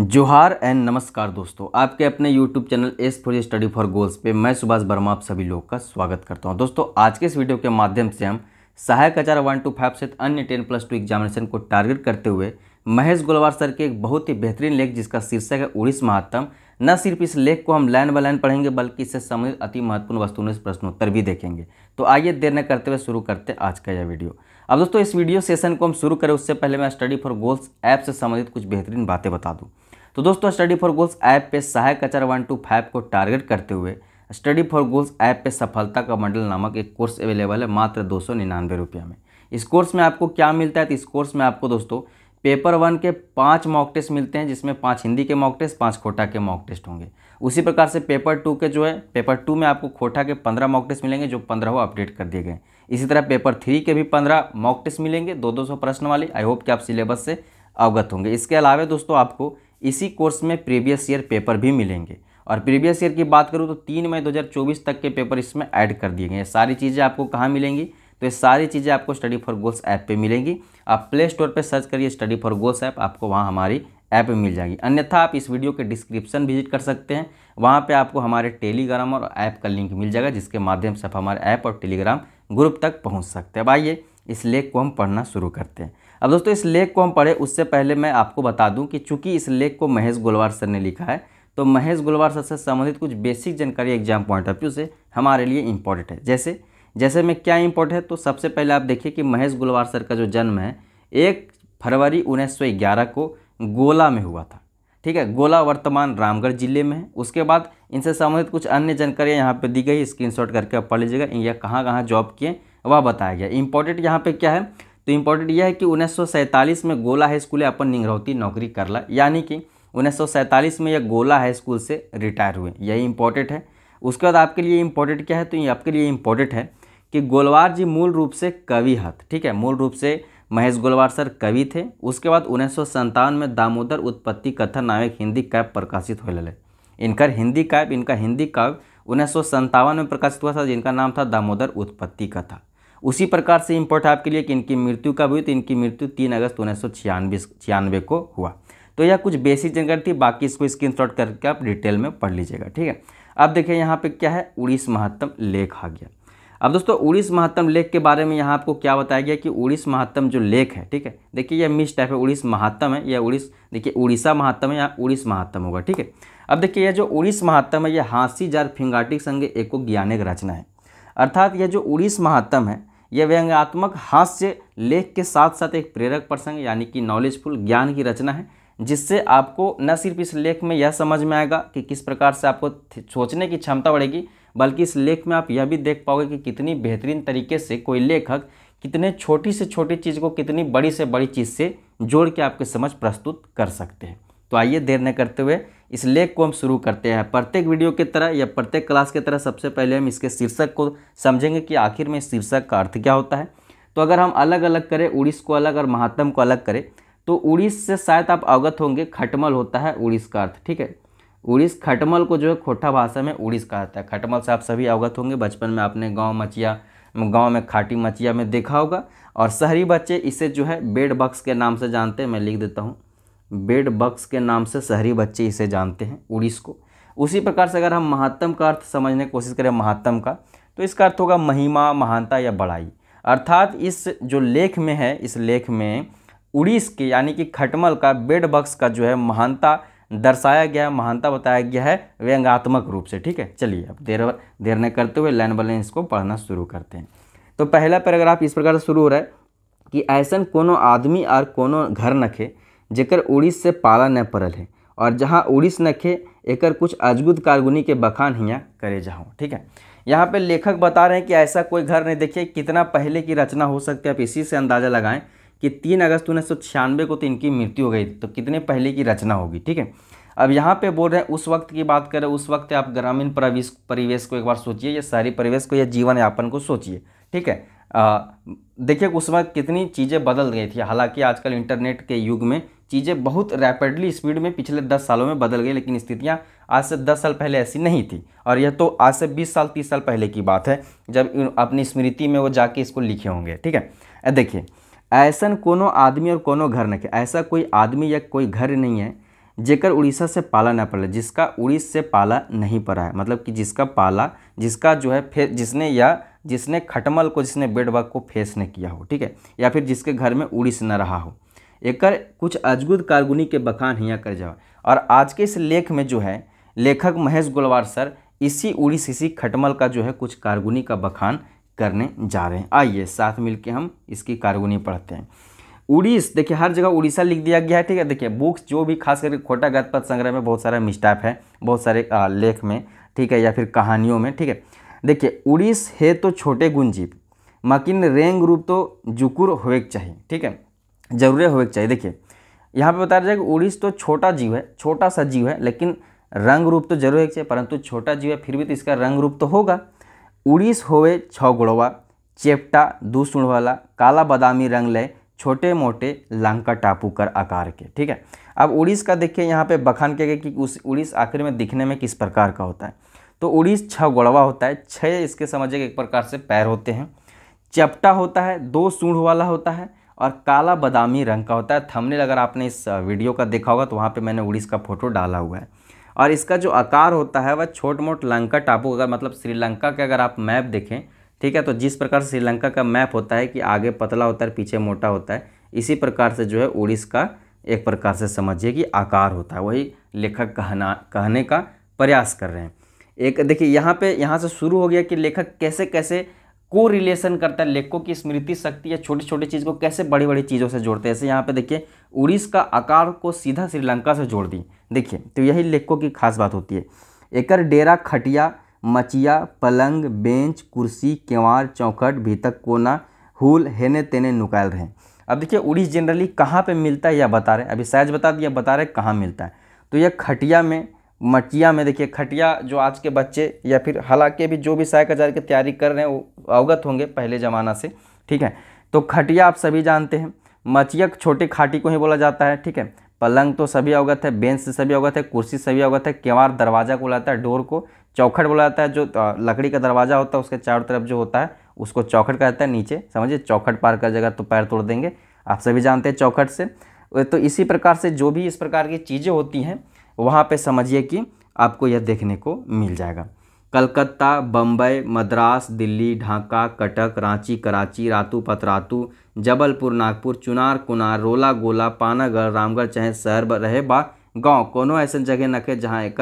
जोहार एंड नमस्कार दोस्तों आपके अपने YouTube channel S four study for goals पे मैं सुभाष वर्मा आप सभी लोगों का स्वागत करता हूं दोस्तों आज के इस वीडियो के माध्यम से हम सहायक आचार वन टू फाइव सहित अन्य टेन प्लस टू एग्जामिनेशन को टारगेट करते हुए महेश गोलवार सर के एक बहुत ही बेहतरीन लेख जिसका शीर्षक है उड़ीस महात्म न सिर्फ इस लेख को हम लाइन बाय लाइन पढ़ेंगे बल्कि इससे संबंधित अति महत्वपूर्ण वस्तुओं से प्रश्नोत्तर भी देखेंगे तो आइए देर न करते हुए शुरू करते हैं आज का यह वीडियो अब दोस्तों इस वीडियो सेशन को हम शुरू करें उससे पहले मैं स्टडी फॉर गोल्स ऐप से संबंधित कुछ बेहतरीन बातें बता दूँ तो दोस्तों स्टडी फॉर गोल्स ऐप पे सहायक आचार वन टू फाइव को टारगेट करते हुए स्टडी फॉर गोल्स ऐप पे सफलता का मंडल नामक एक कोर्स अवेलेबल है मात्र दो सौ निन्यानवे में इस कोर्स में आपको क्या मिलता है तो इस कोर्स में आपको दोस्तों पेपर वन के पाँच मॉक टेस्ट मिलते हैं जिसमें पाँच हिंदी के मॉक टेस्ट पाँच खोटा के मॉक टेस्ट होंगे उसी प्रकार से पेपर टू के जो है पेपर टू में आपको खोटा के पंद्रह मॉक टेस्ट मिलेंगे जो पंद्रह वो अपडेट कर दिए गए इसी तरह पेपर थ्री के भी पंद्रह मॉक टेस्ट मिलेंगे दो दो सौ प्रश्न वाले आई होप कि आप सिलेबस से अवगत होंगे इसके अलावा दोस्तों आपको इसी कोर्स में प्रीवियस ईयर पेपर भी मिलेंगे और प्रीवियस ईयर की बात करूँ तो तीन मई 2024 तक के पेपर इसमें ऐड कर दिए गए हैं सारी चीज़ें आपको कहाँ मिलेंगी तो ये सारी चीज़ें आपको स्टडी फॉर गोल्स ऐप पे मिलेंगी आप प्ले स्टोर पर सर्च करिए स्टडी फॉर गोल्स ऐप आपको वहाँ हमारी ऐप मिल जाएगी अन्यथा आप इस वीडियो के डिस्क्रिप्शन विजिट कर सकते हैं वहाँ पे आपको हमारे टेलीग्राम और ऐप का लिंक मिल जाएगा जिसके माध्यम से आप हमारे ऐप और टेलीग्राम ग्रुप तक पहुँच सकते हैं अब आइए इस लेख को हम पढ़ना शुरू करते हैं अब दोस्तों इस लेख को हम पढ़े उससे पहले मैं आपको बता दूं कि चूंकि इस लेख को महेश गोलवार सर ने लिखा है तो महेश गोलवार सर से संबंधित कुछ बेसिक जानकारी एग्जाम पॉइंट ऑफ व्यू से हमारे लिए इम्पोर्टेंट है जैसे जैसे में क्या इम्पोर्टेंट है तो सबसे पहले आप देखिए कि महेश गुलवार सर का जो जन्म है एक फरवरी उन्नीस को गोला में हुआ था ठीक है गोला वर्तमान रामगढ़ जिले में है उसके बाद इनसे संबंधित कुछ अन्य जानकारियाँ यहाँ पर दी गई स्क्रीनशॉट करके आप पढ़ लीजिएगा या कहाँ कहाँ जॉब किए वह बताया गया इम्पोर्टेंट यहाँ पर क्या है तो इम्पोर्टेंट यह है कि उन्नीस में गोला हाई स्कूल अपन निंगरौती नौकरी कर ला यानी कि उन्नीस में यह गोला हाई स्कूल से रिटायर हुए यही इम्पोर्टेंट है उसके बाद आपके लिए इम्पोर्टेंट क्या है तो ये आपके लिए इम्पोर्टेंट है कि गोलवार जी मूल रूप से कवि हथ ठीक है मूल रूप से महेश गोलवार सर कवि थे उसके बाद उन्नीस में दामोदर उत्पत्ति कथन नामक हिंदी कैब प्रकाशित हो लगे इनकर हिंदी कैब इनका हिंदी काव्य उन्नीस में प्रकाशित हुआ था जिनका नाम था दामोदर उत्पत्ति कथा उसी प्रकार से इम्पोर्ट आपके लिए कि इनकी मृत्यु कब हुई तो इनकी मृत्यु तीन अगस्त उन्नीस सौ छियानवे को हुआ तो यह कुछ बेसिक जानकारी थी बाकी इसको स्क्रीनशॉट करके आप डिटेल में पढ़ लीजिएगा ठीक है अब देखिए यहाँ पे क्या है उड़ीस महत्तम लेख आ गया अब दोस्तों उड़ीस महात्म लेख के बारे में यहाँ आपको क्या बताया गया कि उड़ीस महत्तम जो लेख है ठीक है देखिए यह मिस टाइप है उड़ीस महात्म है या उड़ीस देखिए उड़ीसा महात्म है या उड़ीस महात्तम होगा ठीक है अब देखिए यह जो उड़ीस महात्म है यह हाँसी जार फिंगाटिक संघ एको ज्ञानिक रचना है अर्थात यह जो उड़ीस महात्म है यह व्यंग्यात्मक हास्य लेख के साथ साथ एक प्रेरक प्रसंग यानी कि नॉलेजफुल ज्ञान की रचना है जिससे आपको न सिर्फ इस लेख में यह समझ में आएगा कि किस प्रकार से आपको सोचने की क्षमता बढ़ेगी बल्कि इस लेख में आप यह भी देख पाओगे कि कितनी बेहतरीन तरीके से कोई लेखक कितने छोटी से छोटी चीज़ को कितनी बड़ी से बड़ी चीज़ से जोड़ के आपके समझ प्रस्तुत कर सकते हैं तो आइए देर न करते हुए इस लेख को हम शुरू करते हैं प्रत्येक वीडियो की तरह या प्रत्येक क्लास की तरह सबसे पहले हम इसके शीर्षक को समझेंगे कि आखिर में शीर्षक का अर्थ क्या होता है तो अगर हम अलग अलग करें उड़ीस को अलग और महात्म को अलग करें तो उड़ीस से शायद आप अवगत होंगे खटमल होता है उड़ीस का अर्थ ठीक है उड़ीस खटमल को जो है खोटा भाषा में उड़ीस कहा जाता है खटमल से आप सभी अवगत होंगे बचपन में आपने गाँव मचिया गांव में खाटी मचिया में देखा होगा और शहरी बच्चे इसे जो है बेड बक्स के नाम से जानते हैं मैं लिख देता हूँ बेड बक्स के नाम से शहरी बच्चे इसे जानते हैं उड़ीस को उसी प्रकार से अगर हम महात्म का अर्थ समझने की कोशिश करें महात्म का तो इसका अर्थ होगा महिमा महानता या बड़ाई अर्थात इस जो लेख में है इस लेख में उड़ीस के यानी कि खटमल का बेड बक्स का जो है महानता दर्शाया गया है महानता बताया गया है व्यंगात्मक रूप से ठीक है चलिए अब देर देर न करते हुए लाइन बाइन इसको पढ़ना शुरू करते हैं तो पहला पैराग्राफ इस प्रकार से शुरू हो रहा है कि ऐसा कोनो आदमी और कोनो घर नखे जेकर उड़ीस से पाला न पड़ल है और जहाँ उड़ीस नखे एकर कुछ अजगुद कारगुनी के बखान हियाँ करे जाऊँ ठीक है यहाँ पे लेखक बता रहे हैं कि ऐसा कोई घर नहीं देखिए कितना पहले की रचना हो सकती है आप इसी से अंदाज़ा लगाएं कि तीन अगस्त उन्नीस सौ छियानवे को तो इनकी मृत्यु हो गई तो कितने पहले की रचना होगी ठीक है अब यहाँ पे बोल रहे हैं उस वक्त की बात करें उस वक्त आप ग्रामीण परिवेश परिवेश को एक बार सोचिए या शहरी परिवेश को या जीवन यापन को सोचिए ठीक है देखिए उस वक्त कितनी चीज़ें बदल गई थी हालांकि आजकल इंटरनेट के युग में चीज़ें बहुत रैपिडली स्पीड में पिछले दस सालों में बदल गई लेकिन स्थितियाँ आज से दस साल पहले ऐसी नहीं थी और यह तो आज से बीस साल तीस साल पहले की बात है जब अपनी स्मृति में वो जाके इसको लिखे होंगे ठीक है देखिए ऐसा कोनो आदमी और कोनो घर नहीं ऐसा कोई आदमी या कोई घर नहीं है जेकर उड़ीसा से पाला ना पड़े जिसका उड़ीस से पाला नहीं पड़ा है मतलब कि जिसका पाला जिसका जो है फे जिसने या जिसने खटमल को जिसने बेडबग को फेस न किया हो ठीक है या फिर जिसके घर में उड़ीस न रहा हो एकर कुछ अजगुद कारगुनी के बखान हिया कर जाओ और आज के इस लेख में जो है लेखक महेश गोलवार सर इसी उड़ी सीसी खटमल का जो है कुछ कारगुनी का बखान करने जा रहे हैं आइए साथ मिलके हम इसकी कारगुनी पढ़ते हैं उड़ीस देखिए हर जगह उड़ीसा लिख दिया गया है ठीक है देखिए बुक्स जो भी खास करके खोटा गतपथ संग्रह में बहुत सारा मिस्टाफ है बहुत सारे लेख में ठीक है या फिर कहानियों में ठीक है देखिए उड़ीस है तो छोटे गुंजीप मकिन रेंग रूप तो जुकुर होवेक चाहिए ठीक है जरूरी होवे चाहिए देखिए यहाँ पे बताया जाएगा उड़ीस तो छोटा जीव है छोटा सा जीव है लेकिन रंग रूप तो जरूर है चाहिए परंतु छोटा जीव है फिर भी तो इसका रंग रूप तो होगा उड़ीस होवे छ गुड़वा चेपटा दो वाला काला बादामी रंग ले छोटे मोटे लंका टापू कर आकार के ठीक है अब उड़ीस का देखिए यहाँ पे बखान के गया कि उस उड़ीस आखिर में दिखने में किस प्रकार का होता है तो उड़ीस छ गुड़वा होता है छः इसके समझिए एक प्रकार से पैर होते हैं चपटा होता है दो सूढ़ वाला होता है और काला बादामी रंग का होता है थंबनेल अगर आपने इस वीडियो का देखा होगा तो वहाँ पे मैंने उड़ीस का फ़ोटो डाला हुआ है और इसका जो आकार होता है वह छोट मोट लंका टापू अगर मतलब श्रीलंका के अगर आप मैप देखें ठीक है तो जिस प्रकार से श्रीलंका का मैप होता है कि आगे पतला होता है पीछे मोटा होता है इसी प्रकार से जो है उड़ीस का एक प्रकार से समझिए कि आकार होता है वही लेखक कहना कहने का प्रयास कर रहे हैं एक देखिए यहाँ पे यहाँ से शुरू हो गया कि लेखक कैसे कैसे को रिलेशन करता है लेखकों की स्मृति शक्ति या छोटी छोटी चीज़ को कैसे बड़ी बड़ी चीज़ों से जोड़ते हैं जैसे यहाँ पे देखिए उड़ीस का आकार को सीधा श्रीलंका से जोड़ दी देखिए तो यही लेखकों की खास बात होती है एकर डेरा खटिया मचिया पलंग बेंच कुर्सी केवार चौखट भीतक कोना हुल हेने तेने नुकायल रहे अब देखिए उड़ीस जनरली कहाँ पर मिलता है या बता रहे हैं अभी साइज बता दिया बता रहे कहाँ मिलता है तो यह खटिया में मटिया में देखिए खटिया जो आज के बच्चे या फिर हालांकि भी जो भी सहायक आचार्य की तैयारी कर रहे हैं वो अवगत होंगे पहले ज़माना से ठीक है तो खटिया आप सभी जानते हैं मचिया छोटे खाटी को ही बोला जाता है ठीक है पलंग तो सभी अवगत है बेंच से सभी अवगत है कुर्सी सभी अवगत है केवार दरवाज़ा को बुलाता है डोर को चौखट बोला जाता है जो लकड़ी का दरवाज़ा होता है उसके चारों तरफ जो होता है उसको चौखट कहता है नीचे समझिए चौखट पार कर जाएगा तो पैर तोड़ देंगे आप सभी जानते हैं चौखट से तो इसी प्रकार से जो भी इस प्रकार की चीज़ें होती हैं वहाँ पे समझिए कि आपको यह देखने को मिल जाएगा कलकत्ता बम्बई मद्रास दिल्ली ढाका कटक रांची कराची रातू पतरातू जबलपुर नागपुर चुनार कुनार रोला गोला पानागढ़ रामगढ़ चाहे शहर रहे बा गाँव कोनो ऐसे जगह न के जहाँ एक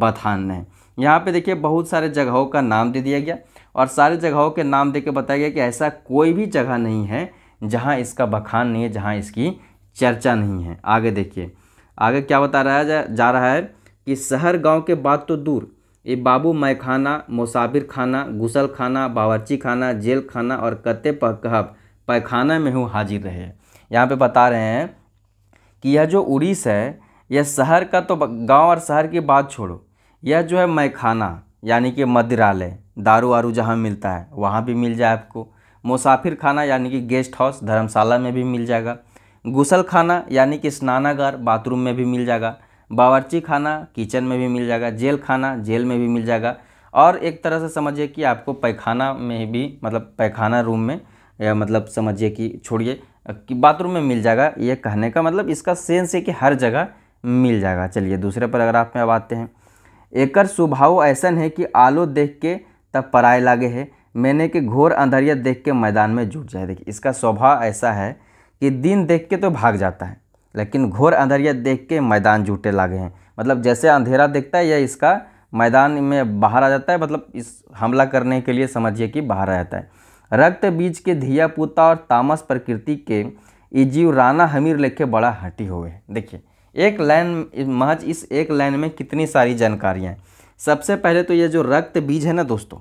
बथान है यहाँ पे देखिए बहुत सारे जगहों का नाम दे दिया गया और सारे जगहों के नाम दे के बताया गया कि ऐसा कोई भी जगह नहीं है जहाँ इसका बखान नहीं है जहाँ इसकी चर्चा नहीं है आगे देखिए आगे क्या बता रहा जा, जा रहा है कि शहर गांव के बाद तो दूर ये बाबू मैखाना मुसाफिर खाना गुसल खाना बावर्ची खाना जेल खाना और कत्ते पकहब पैखाना में हूँ हाजिर रहे यहाँ पे बता रहे हैं कि यह जो उड़ीस है यह शहर का तो गांव और शहर की बात छोड़ो यह जो है मैखाना यानी कि मदिरालय दारू वारू जहाँ मिलता है वहाँ भी मिल जाए आपको मुसाफिर खाना यानी कि गेस्ट हाउस धर्मशाला में भी मिल जाएगा गुसल खाना यानी कि स्नानागार बाथरूम में भी मिल जाएगा बावर्ची खाना किचन में भी मिल जाएगा जेल खाना जेल में भी मिल जाएगा और एक तरह से समझिए कि आपको पैखाना में भी मतलब पैखाना रूम में या मतलब समझिए कि छोड़िए कि बाथरूम में मिल जाएगा ये कहने का मतलब इसका सेंस है कि हर जगह मिल जाएगा चलिए दूसरे पैराग्राफ में अब आते हैं एकर स्वभाव ऐसा है कि आलो देख के तब पराए लागे है मैंने कि घोर अंधरिया देख के मैदान में जुट जाए देखिए इसका स्वभाव ऐसा है कि दिन देख के तो भाग जाता है लेकिन घोर अंधेरिया देख के मैदान जूटे लागे हैं मतलब जैसे अंधेरा देखता है यह इसका मैदान में बाहर आ जाता है मतलब इस हमला करने के लिए समझिए कि बाहर आ जाता है रक्त बीज के धिया पुता और तामस प्रकृति के इजीव राना हमीर लेखे बड़ा हटी हुए हैं देखिए एक लाइन महज इस एक लाइन में कितनी सारी जानकारियाँ सबसे पहले तो ये जो रक्त बीज है ना दोस्तों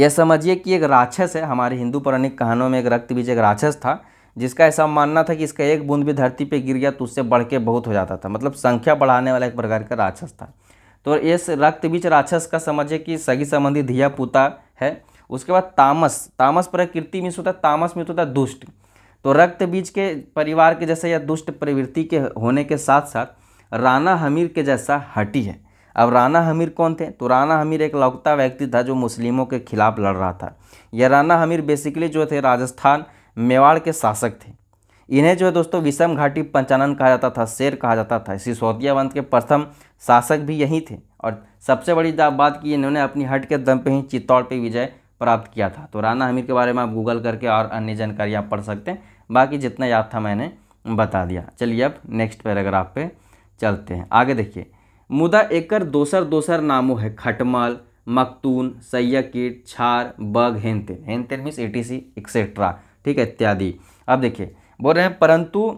यह समझिए कि एक राक्षस है हमारे हिंदू पौराणिक कहानों में एक रक्त बीज एक राक्षस था जिसका ऐसा मानना था कि इसका एक बूंद भी धरती पर गिर गया तो उससे बढ़ के बहुत हो जाता था मतलब संख्या बढ़ाने वाला एक प्रकार का राक्षस था तो इस रक्त बीज राक्षस का समझे कि सगी संबंधी धिया पुता है उसके बाद तामस तामस प्रकृति में होता तामस में होता है दुष्ट तो रक्त बीज के परिवार के जैसा या दुष्ट प्रवृत्ति के होने के साथ साथ राना हमीर के जैसा हटी है अब राना हमीर कौन थे तो राना हमीर एक लौकता व्यक्ति था जो मुस्लिमों के खिलाफ लड़ रहा था यह राना हमीर बेसिकली जो थे राजस्थान मेवाड़ के शासक थे इन्हें जो है दोस्तों विषम घाटी पंचानन कहा जाता था शेर कहा जाता था सिसोदिया वंश के प्रथम शासक भी यही थे और सबसे बड़ी बात की इन्होंने अपनी हट के दम पे ही चित्तौड़ पे विजय प्राप्त किया था तो राना हमीर के बारे में आप गूगल करके और अन्य जानकारी आप पढ़ सकते हैं बाकी जितना याद था मैंने बता दिया चलिए अब नेक्स्ट पैराग्राफ पे चलते हैं आगे देखिए मुदा एकर दोसर दोसर नामों है खटमल मखतून सैयकीट छार बग हेनतेन हेनतेन means A T C etcetera ठीक है इत्यादि अब देखिए बोल रहे हैं परंतु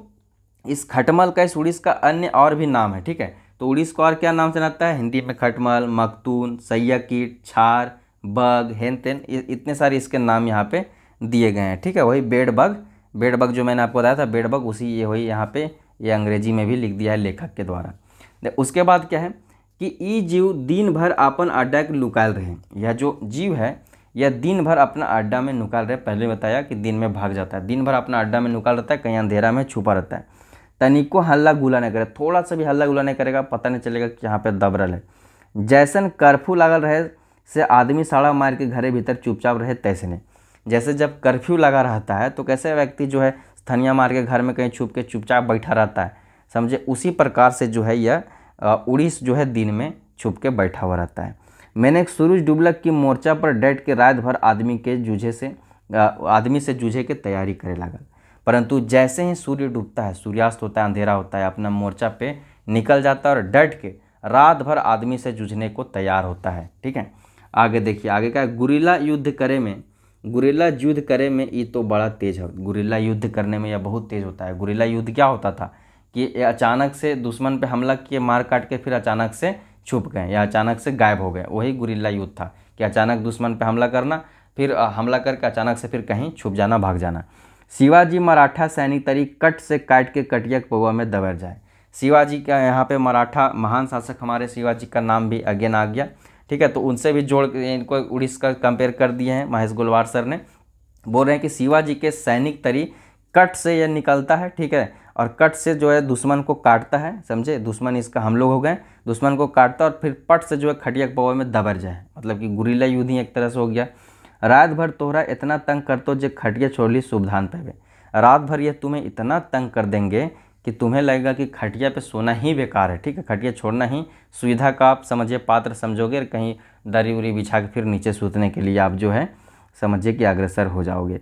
इस खटमल का इस उड़ीस का अन्य और भी नाम है ठीक है तो उड़ीस को और क्या नाम से जाता है हिंदी में खटमल मखतून सैया कीट छार बग हेन तेन इतने सारे इसके नाम यहाँ पे दिए गए हैं ठीक है वही बेड बग बेड बग जो मैंने आपको बताया था बेड बग उसी ये वही यहाँ पे ये अंग्रेजी में भी लिख दिया है लेखक के द्वारा उसके बाद क्या है कि ई जीव दिन भर अपन अड्डा के लुकायल रहे यह जो जीव है या दिन भर अपना अड्डा में निकाल रहे पहले बताया कि दिन में भाग जाता है दिन भर अपना अड्डा में निकाल रहता है कहीं अंधेरा में छुपा रहता है तनिको हल्ला गुला नहीं करे थोड़ा सा भी हल्ला गुला नहीं करेगा पता नहीं चलेगा कि यहाँ पर दबरल है जैसन कर्फ्यू लगा रहे से आदमी साड़ा मार के घरे भीतर चुपचाप रहे तैसे नहीं जैसे जब कर्फ्यू लगा रहता है तो कैसे व्यक्ति जो है स्थानिया मार के घर में कहीं छुप के चुपचाप बैठा रहता है समझे उसी प्रकार से जो है यह उड़ीस जो है दिन में छुप के बैठा हुआ रहता है मैंने एक सूरज डुबलक की मोर्चा पर डट के रात भर आदमी के जूझे से आदमी से जूझे के तैयारी करे लगा परंतु जैसे ही सूर्य डूबता है सूर्यास्त होता है अंधेरा होता है अपना मोर्चा पे निकल जाता है और डट के रात भर आदमी से जूझने को तैयार होता है ठीक है आगे देखिए आगे का गुरीला युद्ध करे में गुरीला युद्ध करे में ये तो बड़ा तेज है गुरीला युद्ध करने में यह बहुत तेज होता है गुरीला युद्ध क्या होता था कि अचानक से दुश्मन पे हमला किए मार काट के फिर अचानक से छुप गए या अचानक से गायब हो गए वही गुरिल्ला युद्ध था कि अचानक दुश्मन पर हमला करना फिर हमला करके अचानक से फिर कहीं छुप जाना भाग जाना शिवाजी मराठा सैनिक तरी कट से काट के कटिया पौवा में दबर जाए शिवाजी का यहाँ पे मराठा महान शासक हमारे शिवाजी का नाम भी अगेन आ गया ठीक है तो उनसे भी जोड़ इनको उड़ीस का कंपेयर कर दिए हैं महेश गुलवार सर ने बोल रहे हैं कि शिवाजी के सैनिक तरी कट से यह निकलता है ठीक है और कट से जो है दुश्मन को काटता है समझे दुश्मन इसका हम लोग हो गए दुश्मन को काटता है और फिर पट से जो है खटिया पवा में दबर जाए मतलब कि गुरीला युद्ध ही एक तरह से हो गया रात भर तोहरा इतना तंग कर तो जो खटिया ली सुविधान पे रात भर यह तुम्हें इतना तंग कर देंगे कि तुम्हें लगेगा कि खटिया पे सोना ही बेकार है ठीक है खटिया छोड़ना ही सुविधा का आप समझिए पात्र समझोगे और कहीं दरी उरी बिछा के फिर नीचे सूतने के लिए आप जो है समझिए कि अग्रसर हो जाओगे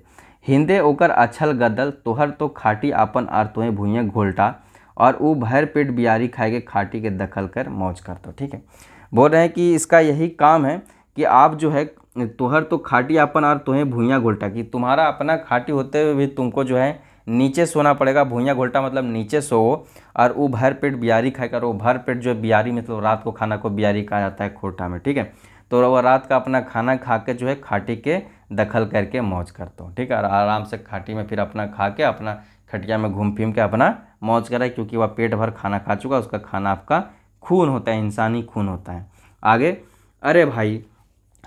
हिंदे ओकर अछल गदल तोहर तो खाटी आपन आर तोहे भूइया घोलटा और वो भर पेट बियारी खाए के खाटी के दखल कर मौज कर दो ठीक है बोल रहे हैं कि इसका यही काम है कि आप जो है तोहर तो खाटी अपन और तुहें भूया घोल्टा कि तुम्हारा अपना खाटी होते हुए भी तुमको जो है नीचे सोना पड़ेगा भूइया घोल्टा मतलब नीचे सो और वो भर पेट बियारी कर वो भर पेट जो है बियारी मतलब रात को खाना को बियारी कहा जाता है खोटा में ठीक है तो वह रात का अपना खाना खा के जो है खाटी के दखल करके मौज करता हूँ ठीक है और आराम से खाटी में फिर अपना खा के अपना खटिया में घूम फिर के अपना मौज करा क्योंकि वह पेट भर खाना खा चुका उसका खाना आपका खून होता है इंसानी खून होता है आगे अरे भाई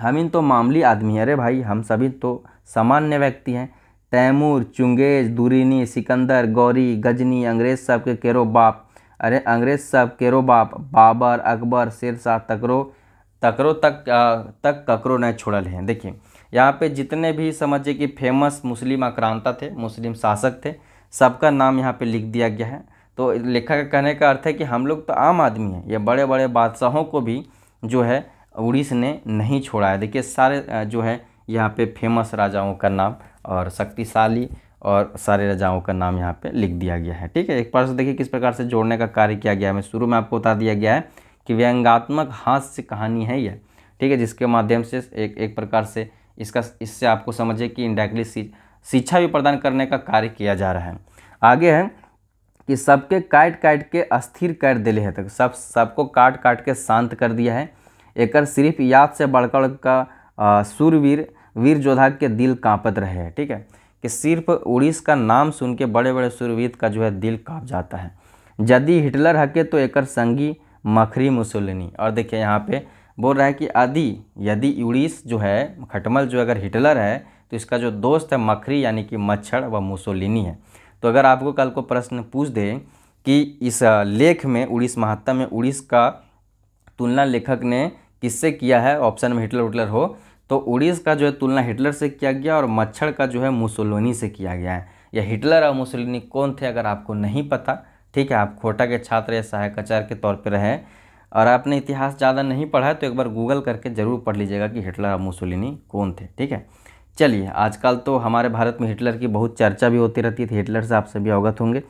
हम इन तो मामूली आदमी हैं अरे भाई हम सभी तो सामान्य व्यक्ति हैं तैमूर चुंगेज दूरीनी सिकंदर गौरी गजनी अंग्रेज साहब के केरो बाप अरे अंग्रेज साहब केरो बाप बाबर अकबर शेर शाह तकरो तकरो तक आ, तक ककरो न छोड़ल हैं देखिए यहाँ पे जितने भी समझिए कि फेमस मुस्लिम आक्रांता थे मुस्लिम शासक थे सबका नाम यहाँ पे लिख दिया गया है तो लेखक का कहने का अर्थ है कि हम लोग तो आम आदमी हैं ये बड़े बड़े बादशाहों को भी जो है उड़ीस ने नहीं छोड़ा है देखिए सारे जो है यहाँ पे फेमस राजाओं का नाम और शक्तिशाली और सारे राजाओं का नाम यहाँ पे लिख दिया गया है ठीक है एक प्रश्न देखिए किस प्रकार से जोड़ने का कार्य किया गया है मैं शुरू में आपको बता दिया गया है कि व्यंगात्मक हास्य कहानी है यह ठीक है जिसके माध्यम से एक एक प्रकार से इसका इससे आपको समझिए कि इंडायरेक्टली शिक्षा भी प्रदान करने का कार्य किया जा रहा है आगे है कि सबके काट काट के अस्थिर कर दिले है तक तो सब सबको काट काट के शांत कर दिया है एकर सिर्फ याद से बढ़कर का सूरवीर वीर जोधा के दिल कांपत रहे हैं ठीक है कि सिर्फ उड़ीस का नाम सुन के बड़े बड़े सूरवीर का जो है दिल कांप जाता है यदि हिटलर हके तो एकर संगी मखरी मुसोलिनी और देखिए यहाँ पर बोल रहा है कि आदि यदि यूरिस जो है खटमल जो अगर हिटलर है तो इसका जो दोस्त है मखरी यानी कि मच्छर व मुसोलिनी है तो अगर आपको कल को प्रश्न पूछ दें कि इस लेख में उड़ीस महात्मा में उड़ीस का तुलना लेखक ने किससे किया है ऑप्शन में हिटलर उटलर हो तो उड़ीस का जो है तुलना हिटलर से किया गया और मच्छर का जो है मुसोलोनी से किया गया है या हिटलर और मुसोलिनी कौन थे अगर आपको नहीं पता ठीक है आप खोटा के छात्र या सहायक आचार्य के तौर पर रहें और आपने इतिहास ज़्यादा नहीं पढ़ा है तो एक बार गूगल करके ज़रूर पढ़ लीजिएगा कि हिटलर और मुसोलिनी कौन थे ठीक है चलिए आजकल तो हमारे भारत में हिटलर की बहुत चर्चा भी होती रहती थी तो हिटलर से आप सभी अवगत होंगे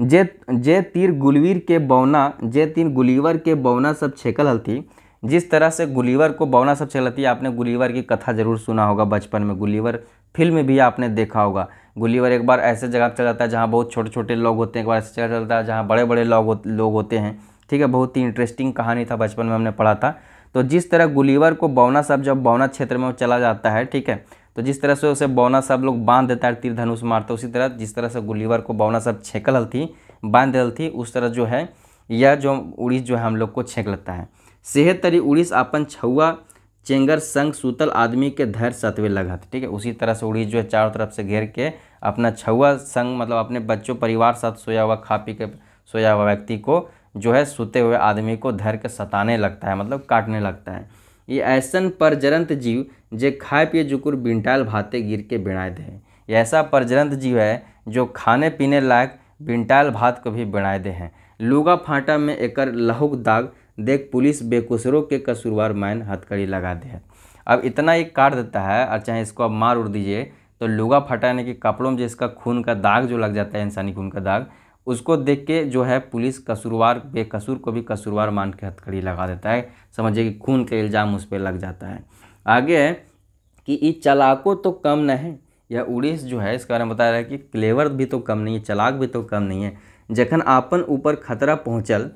जे जे तीर गुलवीर के बौना जे तीर गुलीवर के बौना सब छेकल हलती जिस तरह से गुलीवर को बौना सब छेकल हल्थी आपने गुलीवर की कथा ज़रूर सुना होगा बचपन में गुलीवर फिल्म भी आपने देखा होगा गुलीवर एक बार ऐसे जगह चला जाता है जहाँ बहुत छोटे छोटे लोग होते हैं एक बार ऐसे चला चलता है जहाँ बड़े बड़े लोग लोग होते हैं ठीक है बहुत ही इंटरेस्टिंग कहानी था बचपन में हमने पढ़ा था तो जिस तरह गुलीवर को बौना साहब जब बौना क्षेत्र में चला जाता है ठीक है तो जिस तरह से उसे बौना साहब लोग बांध देता है तीर धनुष मारता उसी तरह जिस तरह से गुलीवर को बौना साहब छेकल थी बांध दल थी उस तरह जो है यह जो उड़ीस जो है हम लोग को छेक लेता है सेहत तरी उड़ीस अपन छुआ चेंगर संग सूतल आदमी के धैर्य सतवे लगत ठीक है उसी तरह से उड़ीस जो है चारों तरफ से घेर के अपना छुआ संग मतलब अपने बच्चों परिवार साथ सोया हुआ खा पी के सोया हुआ व्यक्ति को जो है सोते हुए आदमी को धर के सताने लगता है मतलब काटने लगता है ये ऐसन परजरंत जीव जे खाए पिए जुकुर बिंटाल भाते गिर के बिणाए दे ये ऐसा परजरंत जीव है जो खाने पीने लायक बिंटाल भात को भी बिणाए दे हैं लूगा फाटा में एकर लहुक दाग देख पुलिस बेकसरों के कसूरवार मैन हथकड़ी लगा दे अब इतना ही काट देता है और चाहे इसको आप मार उड़ दीजिए तो लुगा फाटा यानी कि कपड़ों में जिसका खून का दाग जो लग जाता है इंसानी खून का दाग उसको देख के जो है पुलिस कसूरवार बेकसूर को भी कसूरवार मान के हथकड़ी लगा देता है समझिए कि खून के इल्ज़ाम उस पर लग जाता है आगे है कि ये चलाको तो कम न है यह उड़ीस जो है इस बारे में बता रहा है कि क्लेवर भी तो कम नहीं है चलाक भी तो कम नहीं है जखन आपन ऊपर खतरा पहुँचल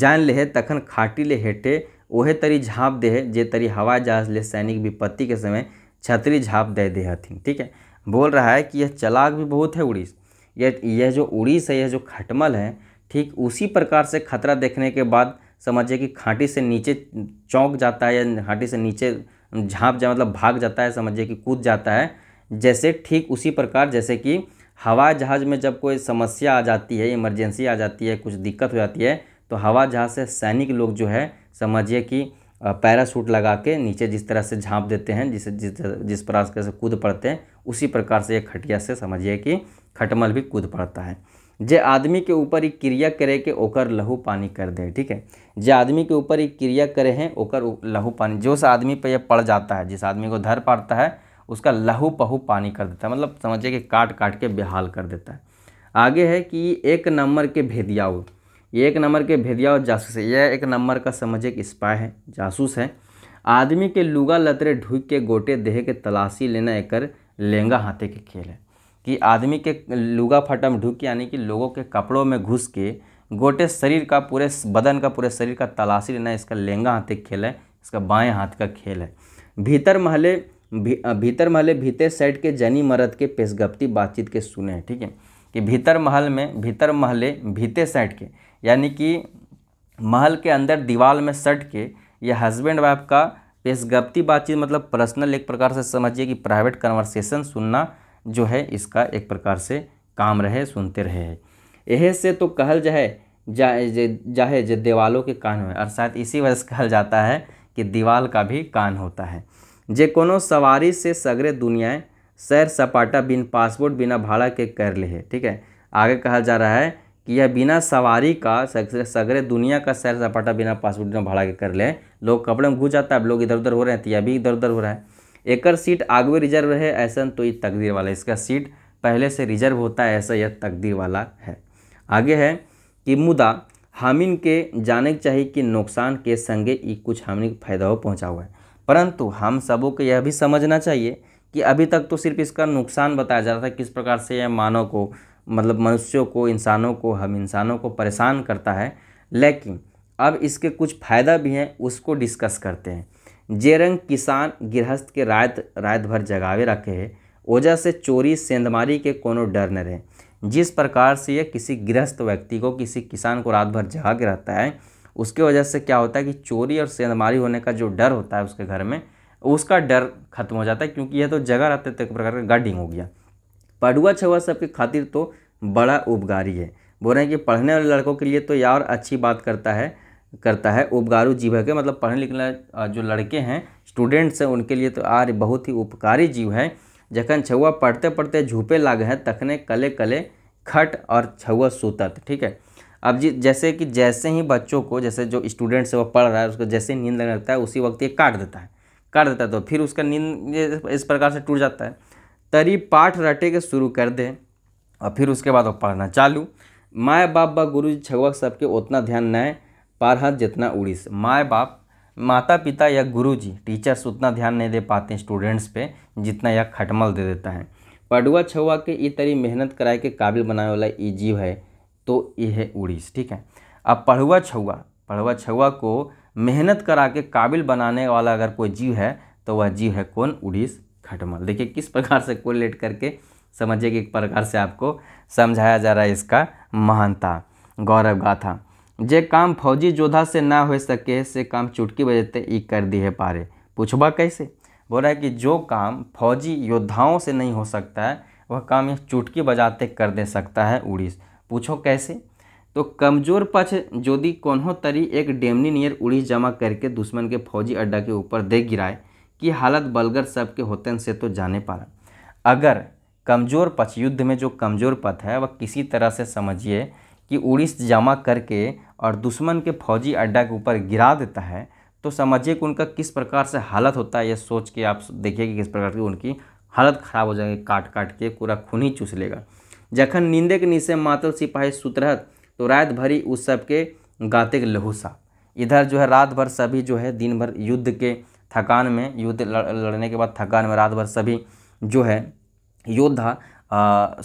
जान ले तखन खाटी ले हेटे वह तरी झाँप है जे तरी हवाई जहाज ले सैनिक विपत्ति के समय छतरी झाँप दे दे हथिन ठीक है बोल रहा है कि यह चलाक भी बहुत है उड़ीस यह यह जो उड़ीस है यह जो खटमल है ठीक उसी प्रकार से खतरा देखने के बाद समझिए कि खांटी से नीचे चौंक जाता है या खांटी से नीचे झाँप जा मतलब भाग जाता है समझिए कि कूद जाता है जैसे ठीक उसी प्रकार जैसे कि हवाई जहाज़ में जब कोई समस्या आ जाती है इमरजेंसी आ जाती है कुछ दिक्कत हो जाती है तो हवाई जहाज़ से सैनिक लोग जो है समझिए कि पैरासूट लगा के नीचे जिस तरह से झाँप देते हैं जिस जिस जिस प्रकार से कूद पड़ते हैं उसी प्रकार से ये खटिया से समझिए कि खटमल भी कूद पड़ता है जे आदमी के ऊपर एक क्रिया करे के ओकर लहू पानी कर दे ठीक है जे आदमी के ऊपर एक क्रिया करे हैं ओकर लहू पानी जो उस आदमी पर यह पड़ जाता है जिस आदमी को धर पड़ता है उसका लहू पहू पानी कर देता है मतलब समझिए कि काट काट के बेहाल कर देता है आगे है कि एक नंबर के भेदियाऊ ये एक नंबर के भेदिया और जासूस है यह एक नंबर का समझे कि स्पाय है जासूस है आदमी के लुगा लतरे ढूक के गोटे देह के तलाशी लेना एक लेंगा हाथे के खेल है कि आदमी के लुगा फटम ढूक यानी कि लोगों के कपड़ों में घुस के गोटे शरीर का पूरे बदन का पूरे शरीर का तलाशी लेना इसका लेंगा हाथे खेल है इसका बाएँ हाथ का खेल है भीतर महले भी, भीतर महले भीतर साइड के जनी मरद के पेशगप्ती बातचीत के सुने हैं ठीक है कि भीतर महल में भीतर महले भीते साइड के यानी कि महल के अंदर दीवार में सट के यह हस्बैंड वाइफ का पेशगप्ती बातचीत मतलब पर्सनल एक प्रकार से समझिए कि प्राइवेट कन्वर्सेशन सुनना जो है इसका एक प्रकार से काम रहे सुनते रहे यह से तो कहल जाए जाए जाहे जो दीवालों के कान में शायद इसी वजह से कहल जाता है कि दीवाल का भी कान होता है जे कोनो सवारी से सगरे दुनियाएँ सैर सपाटा बिन पासपोर्ट बिना भाड़ा के कर ले है ठीक है आगे कहा जा रहा है कि यह बिना सवारी का सगरे दुनिया का सैर सपाटा बिना पासपोर्ट में भाड़ा के कर ले लोग कपड़े में घुस जाता है अब लोग इधर उधर हो रहे हैं तो यह भी इधर उधर हो रहा है एकर सीट आगवे रिजर्व रहे ऐसा तो ये तकदीर वाला इसका सीट पहले से रिजर्व होता है ऐसा यह तकदीर वाला है आगे है कि मुदा हामिन के जाने चाहिए कि नुकसान के संगे ये कुछ हामिन फायदा हो पहुँचा हुआ है परंतु हम सबों को यह भी समझना चाहिए कि अभी तक तो सिर्फ इसका नुकसान बताया जा रहा था किस प्रकार से यह मानव को मतलब मनुष्यों को इंसानों को हम इंसानों को परेशान करता है लेकिन अब इसके कुछ फ़ायदा भी हैं उसको डिस्कस करते हैं जे रंग किसान गृहस्थ के रात रात भर जगावे रखे है वजह से चोरी सेंधमारी के कोनो डर न रहे जिस प्रकार से यह किसी गृहस्थ व्यक्ति को किसी किसान को रात भर जगा के रहता है उसके वजह से क्या होता है कि चोरी और सेंधमारी होने का जो डर होता है उसके घर में उसका डर खत्म हो जाता है क्योंकि यह तो जगह रहते तो एक प्रकार का गार्डिंग हो गया पढ़ुआ छुआ सबके खातिर तो बड़ा उपगारी है बोल रहे हैं कि पढ़ने वाले लड़कों के लिए तो यह और अच्छी बात करता है करता है उपगारू जीव है मतलब पढ़ने लिखने जो लड़के हैं स्टूडेंट्स हैं उनके लिए तो आर बहुत ही उपकारी जीव है जखन छुआ पढ़ते पढ़ते झूपे लागे हैं तखने कले कले खट और छुआ सूतत ठीक है अब जी जैसे कि जैसे ही बच्चों को जैसे जो स्टूडेंट्स है वो पढ़ रहा है उसको जैसे ही नींद लगने लगता है उसी वक्त ये काट देता है काट देता है तो फिर उसका नींद इस प्रकार से टूट जाता है तरी पाठ रटे के शुरू कर दें और फिर उसके बाद वो पढ़ना चालू माय बाप व गुरु जी छगुआ सबके उतना ध्यान न पारहत जितना उड़ीस माए बाप माता पिता या गुरु जी टीचर्स उतना ध्यान नहीं दे पाते हैं स्टूडेंट्स पे जितना यह खटमल दे देता है पडुआ छुआ के ई तरी मेहनत कराए के काबिल बनाने वाला ई जीव है तो ये है उड़ीस ठीक है अब पढ़ुआ छुआ पढ़ुआ छुआ को मेहनत करा के काबिल बनाने वाला अगर कोई जीव है तो वह जीव है कौन उड़ीस खटमल देखिए किस प्रकार से कोलेट करके समझिए कि एक प्रकार से आपको समझाया जा रहा है इसका महानता गौरव गाथा जे काम फौजी जोधा से ना हो सके से काम चुटकी बजते ई कर दी है पारे पूछबा कैसे बोल रहा है कि जो काम फौजी योद्धाओं से नहीं हो सकता है वह काम ये चुटकी बजाते कर दे सकता है उड़ीस पूछो कैसे तो कमजोर पक्ष जोदी कोनो तरी एक डेमनी नियर उड़ीस जमा करके दुश्मन के फौजी अड्डा के ऊपर दे गिराए की हालत बलगर सब के होतन से तो जाने पा रहा अगर कमज़ोर पथ युद्ध में जो कमज़ोर पथ है वह किसी तरह से समझिए कि उड़ीस जमा करके और दुश्मन के फौजी अड्डा के ऊपर गिरा देता है तो समझिए कि उनका किस प्रकार से हालत होता है यह सोच के आप देखिए कि किस प्रकार की उनकी हालत ख़राब हो जाएगी काट काट के पूरा खून ही चूस लेगा जखन नींदे के नीचे मातल सिपाही सुतरहत तो रात भरी उस सब के गाते लहूसा इधर जो है रात भर सभी जो है दिन भर युद्ध के थकान में युद्ध लड़ने के बाद थकान में रात भर सभी जो है योद्धा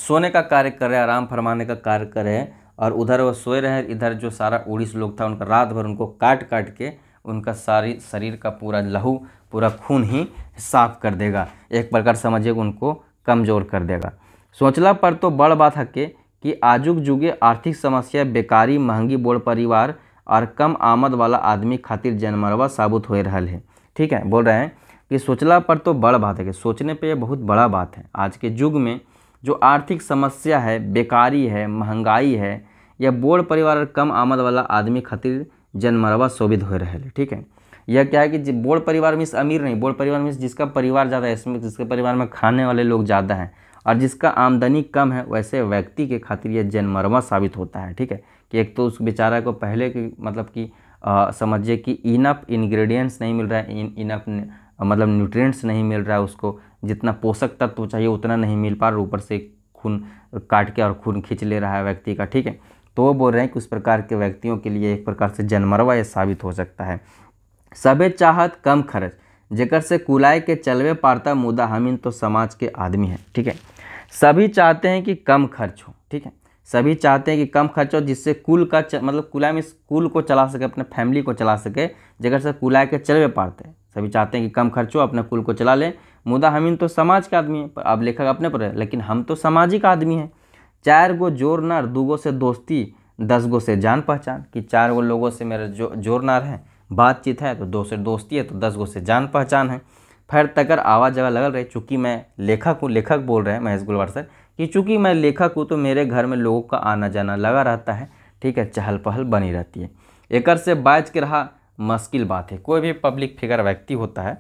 सोने का कार्य कर रहे हैं आराम फरमाने का कार्य कर रहे हैं और उधर वो सोए रहे इधर जो सारा उड़ीस लोग था उनका रात भर उनको काट काट के उनका सारी शरीर का पूरा लहू पूरा खून ही साफ कर देगा एक प्रकार समझिए उनको कमज़ोर कर देगा सोचला पर तो बड़ बात हके कि आजुक जुगे आर्थिक समस्या बेकारी महंगी बोर्ड परिवार और कम आमद वाला आदमी खातिर जनमरवा साबुत हो रहा है ठीक है बोल रहे हैं कि सोचला पर तो बड़ बात है कि सोचने पे ये बहुत बड़ा बात है आज के युग में जो आर्थिक समस्या है बेकारी है महंगाई है या बोर्ड परिवार कम आमद वाला आदमी खातिर जनमरवा शोभित हो रहे ठीक है यह क्या है कि बोर्ड परिवार मीन्स अमीर नहीं बोर्ड परिवार में जिसका परिवार ज़्यादा है इसमें जिसके परिवार में खाने वाले लोग ज़्यादा हैं और जिसका आमदनी कम है वैसे व्यक्ति के खातिर यह जनमरवा साबित होता है ठीक है कि एक तो उस बेचारा को पहले की मतलब कि समझिए कि इनफ इन्ग्रीडियंट्स नहीं मिल रहा है इन इनफ मतलब न्यूट्रिएंट्स नहीं मिल रहा है उसको जितना पोषक तत्व चाहिए उतना नहीं मिल पा रहा ऊपर से खून काट के और खून खींच ले रहा है व्यक्ति का ठीक है तो वो बोल रहे हैं कि उस प्रकार के व्यक्तियों के लिए एक प्रकार से जनमरवा यह साबित हो सकता है सबे चाहत कम खर्च जेकर से कुलाई के चलवे पारता मुदा हमिन तो समाज के आदमी हैं ठीक है सभी चाहते हैं कि कम खर्च हो ठीक है सभी चाहते हैं कि कम खर्च हो जिससे कुल का च, मतलब कुलाई में कुल को चला सके अपने फैमिली को चला सके जगह से कुलाई के चलवे पाते हैं सभी चाहते हैं कि कम खर्च हो अपने कुल को चला लें मुदा हम तो समाज के आदमी हैं पर अब लेखक अपने पर है लेकिन हम तो सामाजिक आदमी हैं चार गो जोर नार दूगो से दोस्ती दस गो से जान पहचान कि चार गो लोगों से मेरा जो जोर नार है बातचीत है तो दो से दोस्ती है तो दस गो से जान पहचान है फिर तकर आवाज़ जगह लगल रही चूँकि मैं लेखक हूँ लेखक बोल रहे हैं महेश गुलवार सर कि चूँकि मैं लेखक हूँ तो मेरे घर में लोगों का आना जाना लगा रहता है ठीक है चहल पहल बनी रहती है एक से बाज के रहा मुश्किल बात है कोई भी पब्लिक फिगर व्यक्ति होता है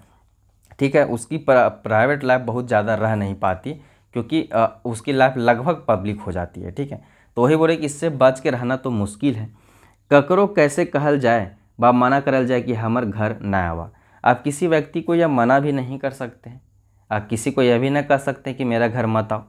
ठीक है उसकी प्राइवेट लाइफ बहुत ज़्यादा रह नहीं पाती क्योंकि उसकी लाइफ लगभग पब्लिक हो जाती है ठीक है तो वही बोले कि इससे बच के रहना तो मुश्किल है ककरो कैसे कहल जाए बा मना करल जाए कि हमार घर ना आवा आप किसी व्यक्ति को यह मना भी नहीं कर सकते आप किसी को यह भी ना कह सकते कि मेरा घर मत आओ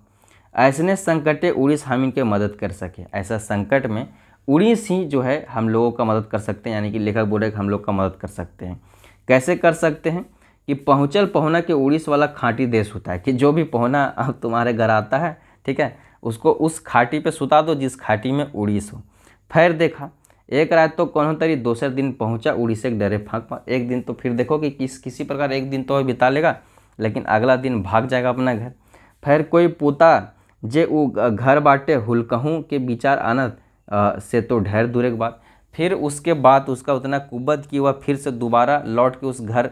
ऐसने संकटे उड़ीस हम इनके मदद कर सके ऐसा संकट में उड़ीस ही जो है हम लोगों का मदद कर सकते हैं यानी कि लेखक बोले हम लोग का मदद कर सकते हैं कैसे कर सकते हैं कि पहुँचल पहुना के उड़ीस वाला खांटी देश होता है कि जो भी पहुना अब तुम्हारे घर आता है ठीक है उसको उस खाटी पे सुता दो जिस खाटी में उड़ीस हो फिर देखा एक रात तो कौन तरी दूसरे दिन पहुंचा उड़ीसे के डरे फाँक पा एक दिन तो फिर देखो कि किस किसी प्रकार एक दिन तो बिता लेगा लेकिन अगला दिन भाग जाएगा अपना घर फिर कोई पोता जे उ घर बाटे हुलकहूँ के विचार आनत से तो ढेर दूर के बात फिर उसके बाद उसका उतना कुबत कि वह फिर से दोबारा लौट के उस घर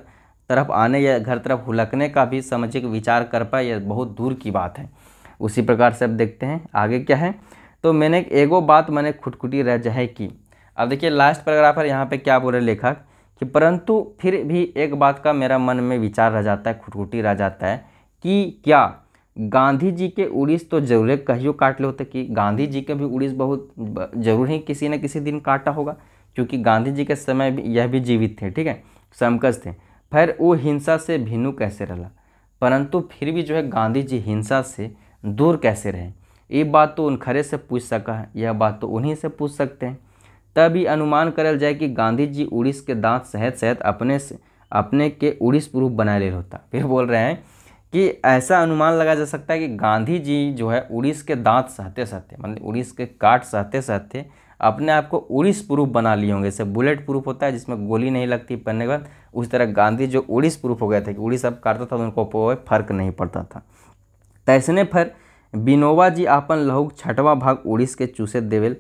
तरफ आने या घर तरफ हुलकने का भी समझे कि विचार कर पाए यह बहुत दूर की बात है उसी प्रकार से अब देखते हैं आगे क्या है तो मैंने एगो बात मैंने खुटखुटी रह जाए की अब देखिए लास्ट पैराग्राफ पर यहाँ पर क्या बोले लेखक कि परंतु फिर भी एक बात का मेरा मन में विचार रह जाता है खुटखुटी रह जाता है कि क्या गांधी जी के उड़ीस तो जरूर कहियो काट ले होते तो कि गांधी जी के भी उड़ीस बहुत जरूर ही किसी न किसी दिन काटा होगा क्योंकि गांधी जी के समय भी यह भी जीवित थे ठीक है समकज थे फिर वो हिंसा से भिन्नु कैसे रहा परंतु फिर भी जो है गांधी जी हिंसा से दूर कैसे रहे ये बात तो उन खरे से पूछ सका है यह बात तो उन्हीं से पूछ सकते हैं तभी अनुमान करल जाए कि गांधी जी उड़ीस के दांत सहत सहत अपने से अपने के उड़ीस प्रूफ बना ले होता फिर बोल रहे हैं कि ऐसा अनुमान लगाया जा सकता है कि गांधी जी जो है उड़ीस के दांत सहते सहते मतलब उड़ीस के काट सहते सहते अपने आप को उड़ीस प्रूफ बना लिए होंगे जैसे बुलेट प्रूफ होता है जिसमें गोली नहीं लगती पहनने के बाद उस तरह गांधी जो उड़ीस प्रूफ हो गए थे कि उड़ीस अब काटता था तो उनको फर्क नहीं पड़ता था तैसने तो फिर बिनोवा जी आपन लहुक छठवा भाग उड़ीस के चूसे देवेल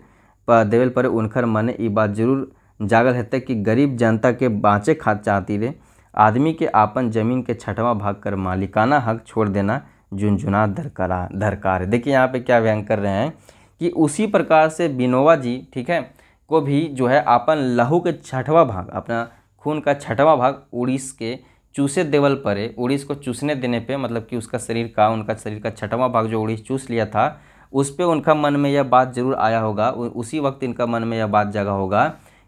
पर देवेल पर उनकर मने ये बात जरूर जागल हेतै कि गरीब जनता के बाँचे खाद चाहती रहे आदमी के आपन ज़मीन के छठवां भाग कर मालिकाना हक छोड़ देना झुंझुना दरकरा दरकार है देखिए यहाँ पे क्या व्यंग कर रहे हैं कि उसी प्रकार से बिनोवा जी ठीक है को भी जो है आपन लहू के छठवां भाग अपना खून का छठवां भाग उड़ीस के चूसे देवल पर उड़ीस को चूसने देने पे मतलब कि उसका शरीर का उनका शरीर का छठवां भाग जो उड़ीस चूस लिया था उस पर उनका मन में यह बात जरूर आया होगा उसी वक्त इनका मन में यह बात जगा होगा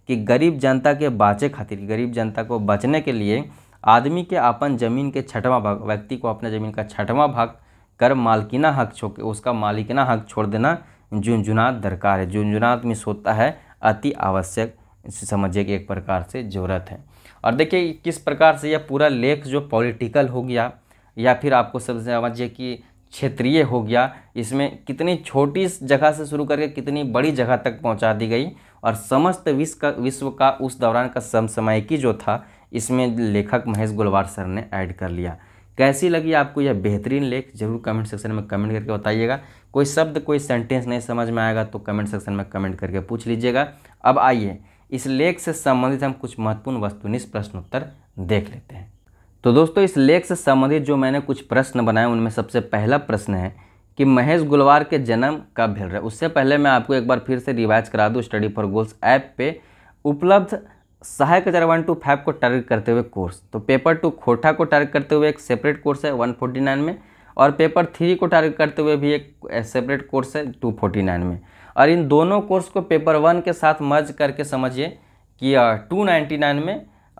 कि गरीब जनता के बाचे खातिर गरीब जनता को बचने के लिए आदमी के अपन जमीन के छठवां भाग व्यक्ति को अपने ज़मीन का छठवां भाग कर मालकिना हक छो उसका मालिकाना हक छोड़ देना झुंझुनात दरकार है झुंझुनात में होता है अति आवश्यक समझिए कि एक प्रकार से ज़रूरत है और देखिए किस प्रकार से यह पूरा लेख जो पॉलिटिकल हो गया या फिर आपको सबसे समझिए कि क्षेत्रीय हो गया इसमें कितनी छोटी जगह से शुरू करके कितनी बड़ी जगह तक पहुंचा दी गई और समस्त विश्व का विश्व का उस दौरान का समसामयिकी जो था इसमें लेखक महेश गुलवार सर ने ऐड कर लिया कैसी लगी आपको यह बेहतरीन लेख जरूर कमेंट सेक्शन में कमेंट करके बताइएगा कोई शब्द कोई सेंटेंस नहीं समझ में आएगा तो कमेंट सेक्शन में कमेंट करके पूछ लीजिएगा अब आइए इस लेख से संबंधित हम कुछ महत्वपूर्ण वस्तुनिष्ठ प्रश्नोत्तर देख लेते हैं तो दोस्तों इस लेख से संबंधित जो मैंने कुछ प्रश्न बनाए उनमें सबसे पहला प्रश्न है कि महेश गुलवार के जन्म कब भेल रहे उससे पहले मैं आपको एक बार फिर से रिवाइज करा दूँ स्टडी फॉर गोल्स ऐप पे उपलब्ध सहायक हजार वन टू फाइव को टारगेट करते हुए कोर्स तो पेपर टू खोटा को टारगेट करते हुए एक सेपरेट कोर्स है वन फोर्टी नाइन में और पेपर थ्री को टारगेट करते हुए भी एक सेपरेट कोर्स है टू फोर्टी नाइन में और इन दोनों कोर्स को पेपर वन के साथ मर्ज करके समझिए कि टू नाइन्टी नाइन में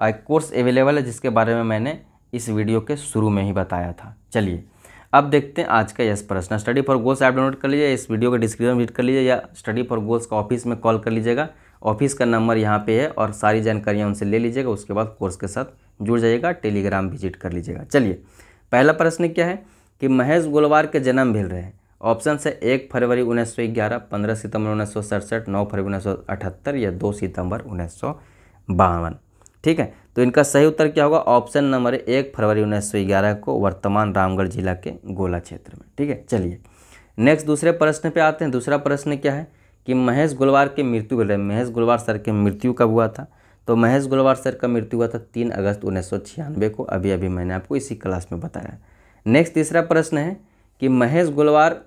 एक कोर्स अवेलेबल है जिसके बारे में मैंने इस वीडियो के शुरू में ही बताया था चलिए अब देखते हैं आज का यस प्रश्न study for goals app download कर लीजिए इस वीडियो के डिस्क्रिप्शन विजिट कर लीजिए या स्टडी फॉर गोल्स का ऑफिस में कॉल कर लीजिएगा ऑफिस का नंबर यहाँ पे है और सारी जानकारियाँ उनसे ले लीजिएगा उसके बाद कोर्स के साथ जुड़ जाइएगा टेलीग्राम विजिट कर लीजिएगा चलिए पहला प्रश्न क्या है कि महेश गोलवार के जन्म भेल रहे ऑप्शन है एक फरवरी उन्नीस सौ ग्यारह पंद्रह सितंबर उन्नीस सौ सड़सठ नौ फरवरी उन्नीस सौ अठहत्तर या दो सितंबर उन्नीस सौ बावन ठीक है तो इनका सही उत्तर क्या होगा ऑप्शन नंबर एक फरवरी उन्नीस को वर्तमान रामगढ़ जिला के गोला क्षेत्र में ठीक है चलिए नेक्स्ट दूसरे प्रश्न पे आते हैं दूसरा प्रश्न क्या है कि महेश गुलवार के मृत्यु के महेश गुलवार सर के मृत्यु कब हुआ था तो महेश गुलवार सर का मृत्यु हुआ था तीन अगस्त उन्नीस को अभी अभी मैंने आपको इसी क्लास में बताया नेक्स्ट तीसरा प्रश्न है कि महेश गुलवार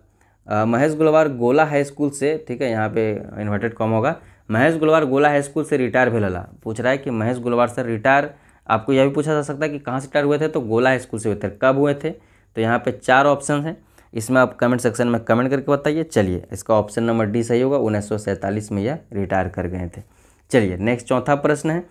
महेश गुलवार गोला हाई स्कूल से ठीक है यहाँ पे इन्वर्टेड कॉम होगा महेश गुलवार गोला हाई स्कूल से रिटायर भेलला पूछ रहा है कि महेश गुलवार सर रिटायर आपको यह भी पूछा जा सकता है कि कहाँ से रिटायर हुए थे तो गोला हाई स्कूल से हुए थे कब हुए थे तो यहाँ पे चार ऑप्शन हैं इसमें आप कमेंट सेक्शन में कमेंट करके बताइए चलिए इसका ऑप्शन नंबर डी सही होगा उन्नीस में यह रिटायर कर गए थे चलिए नेक्स्ट चौथा प्रश्न है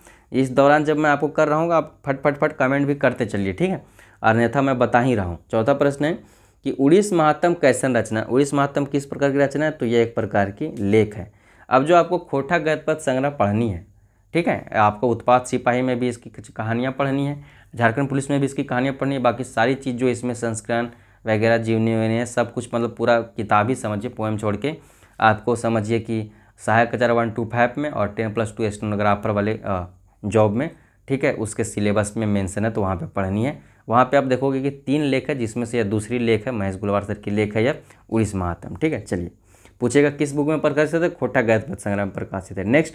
इस दौरान जब मैं आपको कर रहा हूँ आप फट फट फट कमेंट भी करते चलिए ठीक है अन्यथा मैं बता ही रहा हूँ चौथा प्रश्न है कि उड़ीस महात्म कैसन रचना उड़ीस महात्म किस प्रकार की रचना है तो यह एक प्रकार की लेख है अब जो आपको खोटा गतपथ संग्रह पढ़नी है ठीक है आपको उत्पाद सिपाही में भी इसकी कुछ कहानियाँ पढ़नी है झारखंड पुलिस में भी इसकी कहानियाँ पढ़नी है बाकी सारी चीज़ जो इसमें संस्करण वगैरह जीवनी वगैरह सब कुछ मतलब पूरा किताब ही समझिए पोएम छोड़ के आपको समझिए कि सहायक हजार वन टू फाइव में और टेन प्लस टू स्टेनोग्राफर वाले जॉब में ठीक है उसके सिलेबस में मेंशन है तो वहाँ पे पढ़नी है वहाँ पे आप देखोगे कि तीन लेख है जिसमें से यह दूसरी लेख है महेश गुलवार सर की लेख है यह उड़ीस महात्म ठीक है चलिए पूछेगा किस बुक में प्रकाशित है खोटा गैत संग्राम प्रकाशित है नेक्स्ट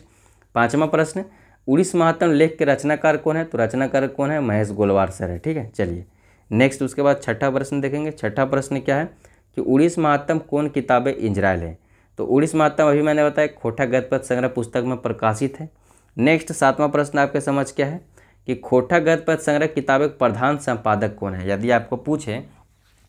पाँचवा प्रश्न उड़ीस महात्म लेख के रचनाकार कौन है तो रचनाकार कौन है महेश गोलवार सर है ठीक है चलिए नेक्स्ट उसके बाद छठा प्रश्न देखेंगे छठा प्रश्न क्या है कि उड़ीस महात्म कौन किताबें इंजराइल है तो उड़ीस महात्म अभी मैंने बताया खोटा पथ संग्रह पुस्तक में प्रकाशित है नेक्स्ट सातवां प्रश्न आपके समझ क्या है कि खोटा पथ संग्रह किताब एक प्रधान संपादक कौन है यदि आपको पूछे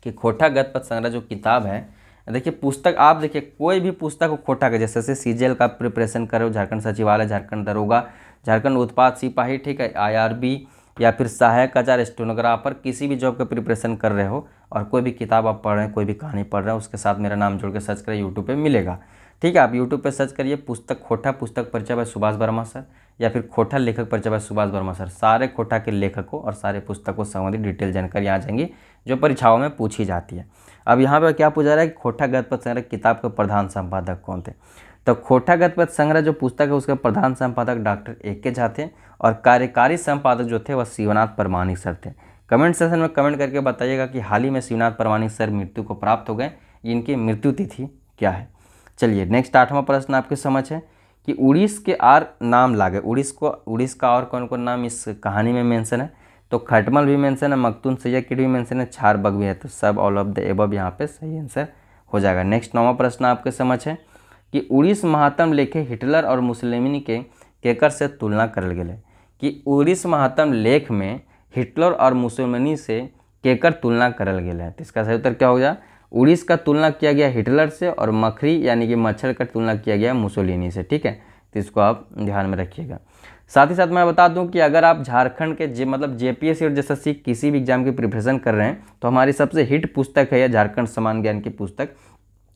कि खोटा पथ संग्रह जो किताब है देखिए पुस्तक आप देखिए कोई भी पुस्तक को खोटा के जैसे से सीजीएल का प्रिपरेशन करो झारखंड सचिवालय झारखंड दरोगा झारखंड उत्पाद सिपाही ठीक है आईआरबी या फिर सहायक आचार स्टोनोग्राफर किसी भी जॉब का प्रिपरेशन कर रहे हो और कोई भी किताब आप पढ़ रहे हैं कोई भी कहानी पढ़ रहे हैं उसके साथ मेरा नाम जोड़ के सर्च करें यूट्यूब पर मिलेगा ठीक है आप यूट्यूब पर सर्च करिए पुस्तक खोटा पुस्तक परिचय भाई सुभाष वर्मा सर या फिर खोटा लेखक परिचय भाई सुभाष वर्मा सर सारे खोटा के लेखकों और सारे पुस्तकों संबंधित डिटेल जानकारी आ जाएंगी जो परीक्षाओं में पूछी जाती है अब यहाँ पर क्या पूछा रहा है कि खोटा गतपत संग्रह किताब के प्रधान संपादक कौन थे तो खोटा गतपत संग्रह जो पुस्तक है उसके प्रधान संपादक डॉक्टर ए के झा थे और कार्यकारी संपादक जो थे वह शिवनाथ परमाणिक सर थे कमेंट सेशन में कमेंट करके बताइएगा कि हाल ही में शिवनाथ परमाणिक सर मृत्यु को प्राप्त हो गए इनकी मृत्यु तिथि क्या है चलिए नेक्स्ट आठवां प्रश्न आपके समझ है कि उड़ीस के आर नाम लागे उड़ीस को उड़ीस का और कौन कौन नाम इस कहानी में मेंशन है तो खटमल भी मेंशन है मखतून सैया किट भी मेंशन है छार बग भी है तो सब ऑल ऑफ द एबब यहाँ पे सही आंसर हो जाएगा नेक्स्ट नौवा प्रश्न आपके समझ है कि उड़ीस महात्म लेखे हिटलर और मुस्लिमिनी के केकर से तुलना करल गए कि उड़ीस महात्म लेख में हिटलर और मुसलमनी से केकर तुलना करल गया है तो इसका सही उत्तर क्या हो गया उड़ीस का तुलना किया गया हिटलर से और मखरी यानी कि मच्छर का तुलना किया गया मुसोलिनी से ठीक है तो इसको आप ध्यान में रखिएगा साथ ही साथ मैं बता दूं कि अगर आप झारखंड के जे मतलब जेपीएससी और जेएसएससी किसी भी एग्जाम की प्रिपरेशन कर रहे हैं तो हमारी सबसे हिट पुस्तक है यह झारखंड समान ज्ञान की पुस्तक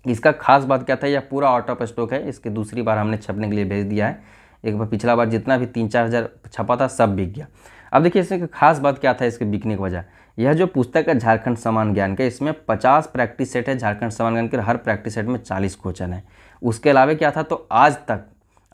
इसका खास बात क्या था यह पूरा आउट ऑफ स्टॉक है इसके दूसरी बार हमने छपने के लिए भेज दिया है एक बार पिछला बार जितना भी तीन चार हज़ार छपा था सब बिक गया अब देखिए इसमें खास बात क्या था इसके बिकने की वजह यह जो पुस्तक है झारखंड समान ज्ञान का इसमें 50 प्रैक्टिस सेट है झारखंड समान ज्ञान के हर प्रैक्टिस सेट में 40 क्वेश्चन है उसके अलावा क्या था तो आज तक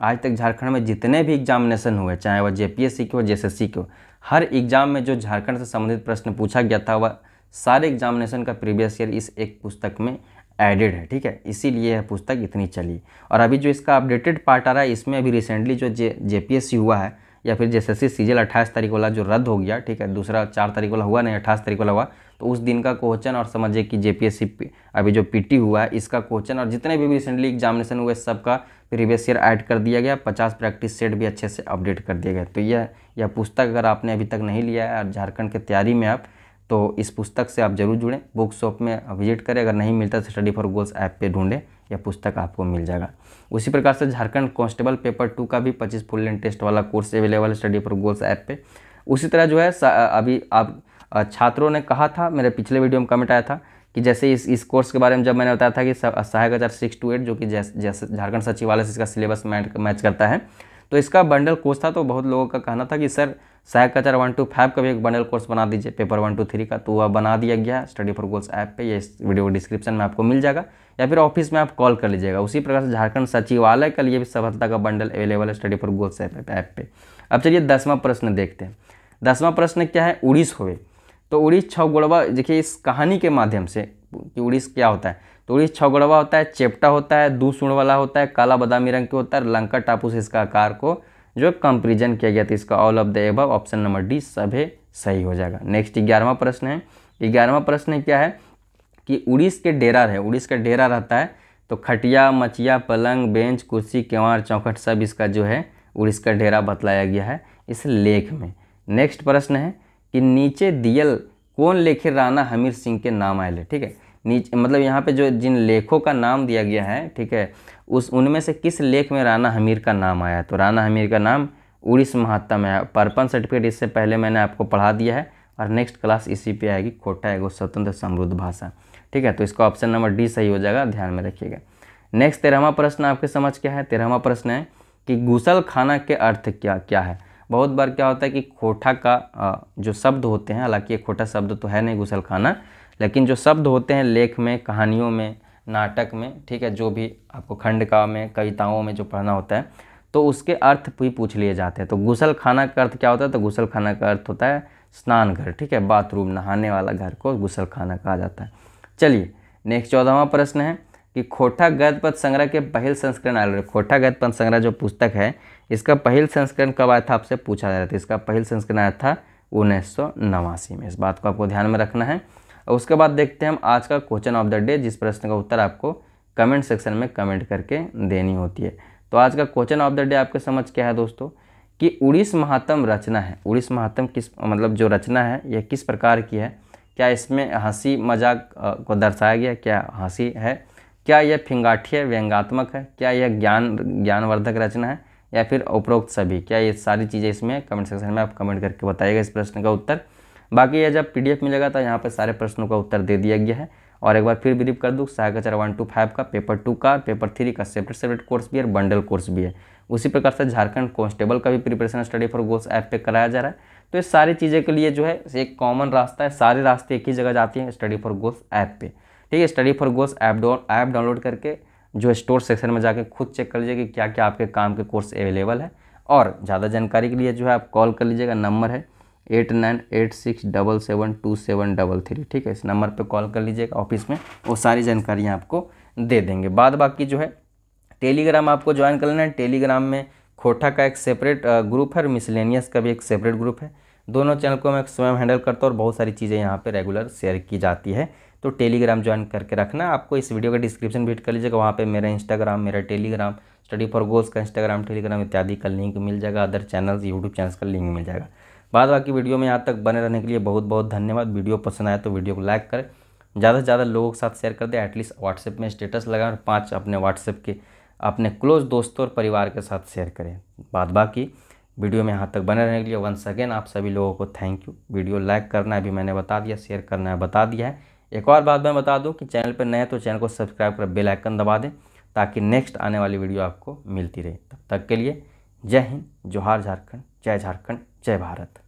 आज तक झारखंड में जितने भी एग्जामिनेशन हुए चाहे वह सी के हो सी के हो हर एग्जाम में जो झारखंड से संबंधित प्रश्न पूछा गया था वह सारे एग्जामिनेशन का प्रीवियस ईयर इस एक पुस्तक में एडेड है ठीक है इसीलिए यह पुस्तक इतनी चली और अभी जो इसका अपडेटेड पार्ट आ रहा है इसमें अभी रिसेंटली जो जे सी हुआ है या फिर जैसे सी सीजल अट्ठाईस तारीख वाला जो रद्द हो गया ठीक है दूसरा चार तारीख वाला हुआ नहीं अट्ठाईस तारीख वाला हुआ तो उस दिन का क्वेश्चन और समझिए कि सी अभी जो टी हुआ है इसका क्वेश्चन और जितने भी रिसेंटली एग्जामिनेशन हुए सबका प्रीवियस ईयर ऐड कर दिया गया पचास प्रैक्टिस सेट भी अच्छे से अपडेट कर दिया गया तो यह यह पुस्तक अगर आपने अभी तक नहीं लिया है और झारखंड के तैयारी में आप तो इस पुस्तक से आप जरूर जुड़ें बुक शॉप में विजिट करें अगर नहीं मिलता तो स्टडी फॉर गोल्स ऐप पर ढूंढें यह पुस्तक आपको मिल जाएगा उसी प्रकार से झारखंड कॉन्स्टेबल पेपर टू का भी पच्चीस फुल एंड टेस्ट वाला कोर्स अवेलेबल है स्टडी फॉर गोल्स ऐप पर उसी तरह जो है अभी आप छात्रों ने कहा था मेरे पिछले वीडियो में कमेंट आया था कि जैसे इस इस कोर्स के बारे में जब मैंने बताया था कि सहायक आचार सिक्स टू एट जो कि जैसे जैसे झारखंड सचिवालय से इसका सिलेबस मैच करता है तो इसका बंडल कोर्स था तो बहुत लोगों का कहना था कि सर सहायक आचार वन टू फाइव का भी एक बंडल कोर्स बना दीजिए पेपर वन टू थ्री का तो वह बना दिया गया स्टडी फॉर गोल्स ऐप पे ये इस वीडियो डिस्क्रिप्शन में आपको मिल जाएगा या फिर ऑफिस में आप कॉल कर लीजिएगा उसी प्रकार से झारखंड सचिवालय के लिए भी सफलता का बंडल अवेलेबल है study for goals app app पे अब चलिए दसवां प्रश्न देखते हैं दसवां प्रश्न क्या है उड़ीस होवे तो उड़ीस गुड़वा देखिए इस कहानी के माध्यम से कि उड़ीस क्या होता है तो उड़ीस गुड़वा होता है चेपटा होता है दू सुण वाला होता है काला बदामी रंग के होता है लंका टापू से इसका आकार को जो कंपेरिजन किया गया था इसका all of the above option number D सभी सही हो जाएगा नेक्स्ट ग्यारहवा प्रश्न है ग्यारहवा प्रश्न क्या है कि उड़ीस के डेरा रहे उड़ीस का डेरा रहता है तो खटिया मचिया पलंग बेंच कुर्सी केवार चौखट सब इसका जो है उड़ीस का डेरा बतलाया गया है इस लेख में नेक्स्ट प्रश्न है कि नीचे दियल कौन लेखे राणा हमीर सिंह के नाम आए ठीक है नीचे मतलब यहाँ पे जो जिन लेखों का नाम दिया गया है ठीक है उस उनमें से किस लेख में राणा हमीर का नाम आया तो राणा हमीर का नाम उड़ीस महात्मा में आया पर्पन सर्टिफिकेट इससे पहले मैंने आपको पढ़ा दिया है और नेक्स्ट क्लास इसी पे आएगी खोटा एगो स्वतंत्र समृद्ध भाषा ठीक है तो इसका ऑप्शन नंबर डी सही हो जाएगा ध्यान में रखिएगा नेक्स्ट तेरहवा प्रश्न आपके समझ क्या है तेरहवा प्रश्न है कि गुसल खाना के अर्थ क्या क्या है बहुत बार क्या होता है कि खोटा का जो शब्द होते हैं हालांकि ये खोटा शब्द तो है नहीं गुसल खाना लेकिन जो शब्द होते हैं लेख में कहानियों में नाटक में ठीक है जो भी आपको खंड का में कविताओं में जो पढ़ना होता है तो उसके अर्थ भी पूछ लिए जाते हैं तो गुसल खाना का अर्थ क्या होता है तो गुसल खाना का अर्थ होता है स्नान घर ठीक है बाथरूम नहाने वाला घर को गुसल खाना कहा जाता है चलिए नेक्स्ट चौदहवा प्रश्न है कि खोटा गद्यपद संग्रह के पहल संस्करण रहे खोटा गद्यपद संग्रह जो पुस्तक है इसका पहल संस्करण कब आया था आपसे पूछा जा रहा था इसका पहल संस्करण आया था उन्नीस में इस बात को आपको ध्यान में रखना है और उसके बाद देखते हैं हम आज का क्वेश्चन ऑफ द डे जिस प्रश्न का उत्तर आपको कमेंट सेक्शन में कमेंट करके देनी होती है तो आज का क्वेश्चन ऑफ द डे आपके समझ क्या है दोस्तों कि उड़ीस महात्म रचना है उड़ीस महात्म किस मतलब जो रचना है यह किस प्रकार की है क्या इसमें हंसी मजाक को दर्शाया गया क्या हंसी है क्या यह फिंगाठीय व्यंगात्मक है क्या यह ज्ञान ज्ञानवर्धक रचना है या फिर उपरोक्त सभी क्या ये सारी चीज़ें इसमें कमेंट सेक्शन में आप कमेंट करके बताइएगा इस प्रश्न का उत्तर बाकी यह जब पीडीएफ मिलेगा तो यहाँ पर सारे प्रश्नों का उत्तर दे दिया गया है और एक बार फिर बिलीव कर दूँ सहायक चार वन टू फाइव का पेपर टू का पेपर थ्री का सेपरेट सेपरेट कोर्स भी है बंडल कोर्स भी है उसी प्रकार से झारखंड कॉन्स्टेबल का भी preparation study for goals app पर कराया जा रहा है तो ये सारी चीज़ें के लिए जो है एक कॉमन रास्ता है सारे रास्ते एक ही जगह जाती हैं स्टडी फॉर गोल्स ऐप पर ठीक है study for goals app app download करके जो स्टोर सेक्शन में जाके खुद चेक कर लीजिए कि क्या क्या आपके काम के कोर्स अवेलेबल है और ज़्यादा जानकारी के लिए जो है आप कॉल कर लीजिएगा नंबर है eight nine eight six double seven two seven double three ठीक है इस नंबर पे कॉल कर लीजिएगा ऑफिस में वो सारी जानकारियाँ आपको दे देंगे बाद बाकी जो है टेलीग्राम आपको ज्वाइन कर लेना है टेलीग्राम में खोटा का एक सेपरेट ग्रुप है और मिसलेनियस का भी एक सेपरेट ग्रुप है दोनों चैनल को मैं स्वयं हैंडल करता हूँ और बहुत सारी चीज़ें यहाँ पर रेगुलर शेयर की जाती है तो टेलीग्राम ज्वाइन करके रखना आपको इस वीडियो का डिस्क्रिप्शन भेट कर लीजिएगा वहाँ पे मेरा इंस्टाग्राम मेरा टेलीग्राम स्टडी फॉर गोल्स का इंस्टाग्राम टेलीग्राम इत्यादि का लिंक मिल जाएगा अदर चैनल्स यूट्यूब चैनल्स का लिंक मिल जाएगा बाद बाकी वीडियो में यहाँ तक बने रहने के लिए बहुत बहुत धन्यवाद वीडियो पसंद आया तो वीडियो को लाइक करें ज़्यादा से ज़्यादा लोगों के साथ शेयर कर दें एटलीस्ट व्हाट्सएप में स्टेटस लगाएं और पाँच अपने व्हाट्सएप के अपने क्लोज दोस्तों और परिवार के साथ शेयर करें बाद बाकी वीडियो में यहाँ तक बने रहने के लिए वंस अगेन आप सभी लोगों को थैंक यू वीडियो लाइक करना है अभी मैंने बता दिया शेयर करना है बता दिया है एक और बात मैं बता दूं कि चैनल पर नए तो चैनल को सब्सक्राइब कर बेल आइकन दबा दें ताकि नेक्स्ट आने वाली वीडियो आपको मिलती रहे तब तक के लिए जय हिंद जोहार झारखंड जय झारखंड जय भारत